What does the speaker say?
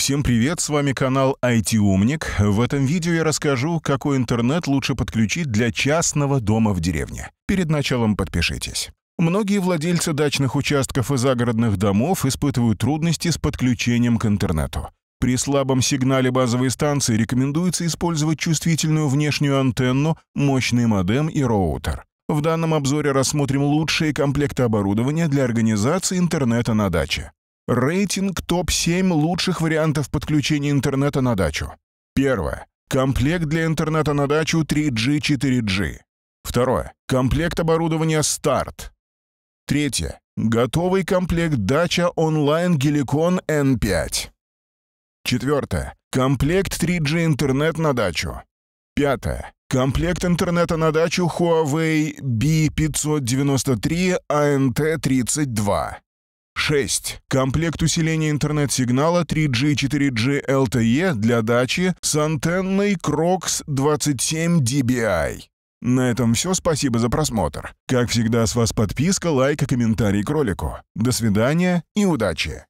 Всем привет, с вами канал IT-умник. В этом видео я расскажу, какой интернет лучше подключить для частного дома в деревне. Перед началом подпишитесь. Многие владельцы дачных участков и загородных домов испытывают трудности с подключением к интернету. При слабом сигнале базовой станции рекомендуется использовать чувствительную внешнюю антенну, мощный модем и роутер. В данном обзоре рассмотрим лучшие комплекты оборудования для организации интернета на даче. Рейтинг топ-7 лучших вариантов подключения интернета на дачу. Первое. Комплект для интернета на дачу 3G, 4G. Второе. Комплект оборудования «Старт». Третье. Готовый комплект дача онлайн Геликон N5. Четвертое. Комплект 3G интернет на дачу. Пятое. Комплект интернета на дачу Huawei B593 ANT32. 6. Комплект усиления интернет-сигнала 3G 4G LTE для дачи с антенной Crox 27 DBI. На этом все, спасибо за просмотр. Как всегда, с вас подписка, лайк и комментарий к ролику. До свидания и удачи!